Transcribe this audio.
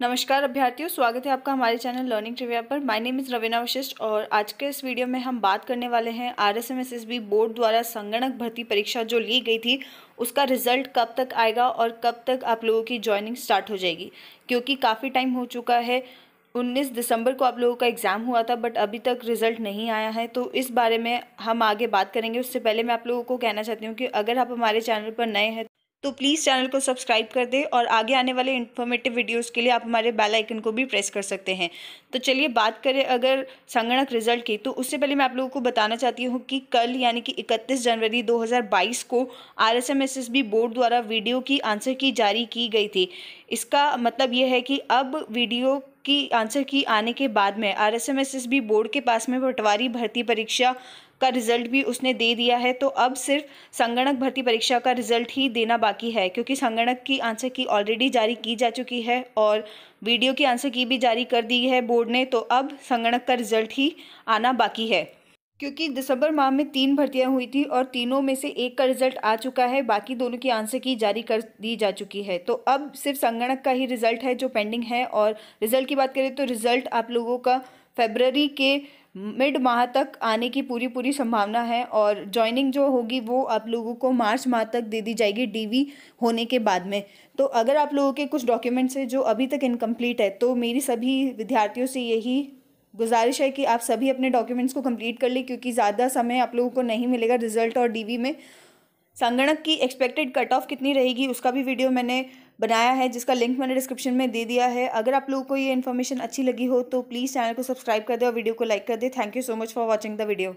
नमस्कार अभ्यर्थियों स्वागत है आपका हमारे चैनल लर्निंग ट्रिविया पर my name is Raveena Vashishth और आज के इस वीडियो में हम बात करने वाले हैं R S M S S B board द्वारा संगणक भर्ती परीक्षा जो ली गई थी उसका रिजल्ट कब तक आएगा और कब तक आप लोगों की ज्वाइनिंग स्टार्ट हो जाएगी क्योंकि काफ़ी टाइम हो चुका है 19 दिसंबर को आप लोगों का एग्ज़ाम हुआ था बट अभी तक रिज़ल्ट नहीं आया है तो इस बारे में हम आगे बात करेंगे उससे पहले मैं आप लोगों को कहना चाहती हूँ कि अगर आप हमारे चैनल पर नए हैं तो प्लीज़ चैनल को सब्सक्राइब कर दें और आगे आने वाले इन्फॉर्मेटिव वीडियोज़ के लिए आप हमारे बेल आइकन को भी प्रेस कर सकते हैं तो चलिए बात करें अगर संगणक रिजल्ट की तो उससे पहले मैं आप लोगों को बताना चाहती हूँ कि कल यानी कि 31 जनवरी 2022 को आर बोर्ड द्वारा वीडियो की आंसर की जारी की गई थी इसका मतलब यह है कि अब वीडियो की आंसर की आने के बाद में R S M S S B board के पास में पटवारी भर्ती परीक्षा का रिजल्ट भी उसने दे दिया है तो अब सिर्फ संगणक भर्ती परीक्षा का रिजल्ट ही देना बाकी है क्योंकि संगणक की आंसर की ऑलरेडी जारी की जा चुकी है और वीडियो की आंसर की भी जारी कर दी है बोर्ड ने तो अब संगणक का रिजल्ट ही आना बाकी है क्योंकि दिसंबर माह में तीन भर्तियां हुई थी और तीनों में से एक का रिजल्ट आ चुका है बाकी दोनों की आंसर की जारी कर दी जा चुकी है तो अब सिर्फ संगणक का ही रिजल्ट है जो पेंडिंग है और रिजल्ट की बात करें तो रिजल्ट आप लोगों का फेबररी के मिड माह तक आने की पूरी पूरी संभावना है और ज्वाइनिंग जो होगी वो आप लोगों को मार्च माह तक दे दी जाएगी डीवी होने के बाद में तो अगर आप लोगों के कुछ डॉक्यूमेंट्स हैं जो अभी तक इनकम्प्लीट है तो मेरी सभी विद्यार्थियों से यही गुजारिश है कि आप सभी अपने डॉक्यूमेंट्स को कंप्लीट कर लें क्योंकि ज़्यादा समय आप लोगों को नहीं मिलेगा रिजल्ट और डीवी में संगणक की एक्सपेक्टेड कट ऑफ कितनी रहेगी उसका भी वीडियो मैंने बनाया है जिसका लिंक मैंने डिस्क्रिप्शन में दे दिया है अगर आप लोगों को ये इन्फॉर्मेशन अच्छी लगी हो तो प्लीज़ चैनल को सब्सक्राइब कर दें और वीडियो को लाइक कर दें thank you so much for watching the video